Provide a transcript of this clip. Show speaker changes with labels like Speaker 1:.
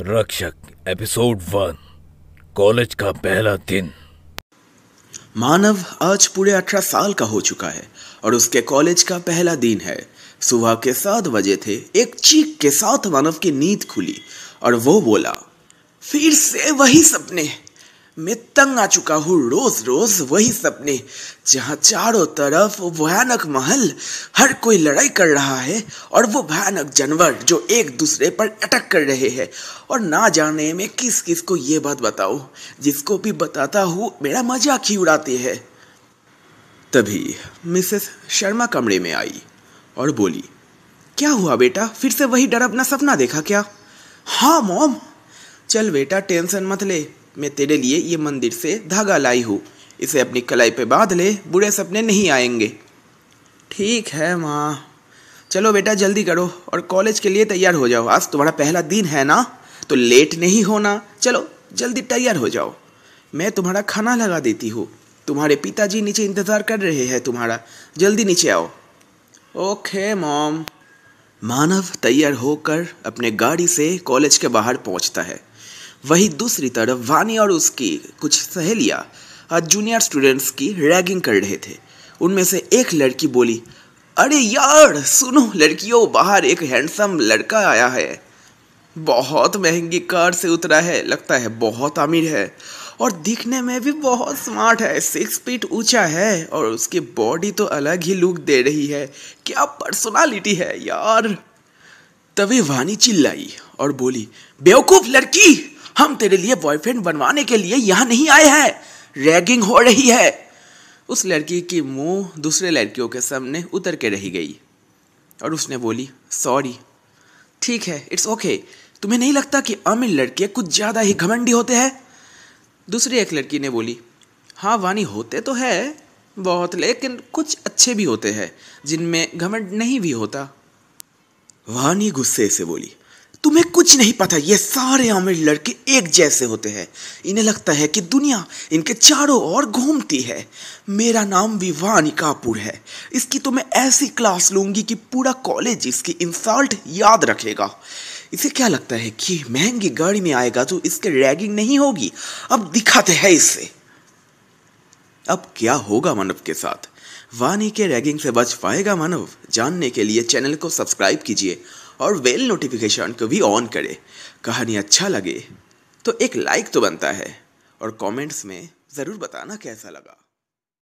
Speaker 1: रक्षक episode one college का पहला दिन मानव आज पूरे अठारह साल का हो चुका है और उसके कॉलेज का पहला दिन है सुबह के सात बजे थे एक चीख के साथ मानव की नींद खुली और वो बोला फिर से वही सपने मैं तंग आ चुका हूँ रोज रोज वही सपने जहाँ चारों तरफ भयानक महल हर कोई लड़ाई कर रहा है और वो भयानक जानवर जो एक दूसरे पर अटक कर रहे हैं और ना जाने में किस किस को ये बात बताओ जिसको भी बताता हूँ मेरा मजाक ही उड़ाते हैं तभी मिसेस शर्मा कमरे में आई और बोली क्या हुआ बेटा फिर से वही डर अपना सपना देखा क्या हाँ मॉम चल बेटा टेंशन मत ले मैं तेरे लिए ये मंदिर से धागा लाई हूँ इसे अपनी कलाई पे बांध ले बुरे सपने नहीं आएंगे ठीक है माँ चलो बेटा जल्दी करो और कॉलेज के लिए तैयार हो जाओ आज तुम्हारा पहला दिन है ना तो लेट नहीं होना चलो जल्दी तैयार हो जाओ मैं तुम्हारा खाना लगा देती हूँ तुम्हारे पिताजी नीचे इंतज़ार कर रहे हैं तुम्हारा जल्दी नीचे आओ ओके मॉम मानव तैयार होकर अपने गाड़ी से कॉलेज के बाहर पहुंचता है वहीं दूसरी तरफ वानी और उसकी कुछ सहेलियाँ जूनियर स्टूडेंट्स की रैगिंग कर रहे थे उनमें से एक लड़की बोली अरे यार सुनो लड़कियों बाहर एक हैंडसम लड़का आया है बहुत महंगी कार से उतरा है लगता है बहुत अमीर है और दिखने में भी बहुत स्मार्ट है सिक्स फीट ऊंचा है और उसकी बॉडी तो अलग ही लुक दे रही है क्या पर्सनालिटी है यार तभी वानी चिल्लाई और बोली बेवकूफ लड़की हम तेरे लिए बॉयफ्रेंड बनवाने के लिए यहाँ नहीं आए हैं रैगिंग हो रही है उस लड़की की मुंह दूसरे लड़कियों के सामने उतर के रह गई और उसने बोली सॉरी ठीक है इट्स ओके okay. तुम्हें नहीं लगता कि अमीर लड़के कुछ ज़्यादा ही घमंडी होते हैं दूसरी एक लड़की ने बोली हाँ वानी होते तो है बहुत लेकिन कुछ अच्छे भी होते हैं जिनमें घमंड नहीं भी होता वानी गुस्से से बोली तुम्हें कुछ नहीं पता ये सारे अमीर लड़के एक जैसे होते हैं इन्हें लगता है कि दुनिया इनके चारों ओर घूमती है मेरा नाम विवानी कापुर है इसकी तो मैं ऐसी क्लास लूँगी कि पूरा कॉलेज इसकी इंसल्ट याद रखेगा इसे क्या लगता है कि महंगी गाड़ी में आएगा तो इसके रैगिंग नहीं होगी अब दिखाते हैं इससे अब क्या होगा मानव के साथ वानी के रैगिंग से बच पाएगा मानव जानने के लिए चैनल को सब्सक्राइब कीजिए और बेल नोटिफिकेशन को भी ऑन करें कहानी अच्छा लगे तो एक लाइक तो बनता है और कमेंट्स में ज़रूर बताना कैसा लगा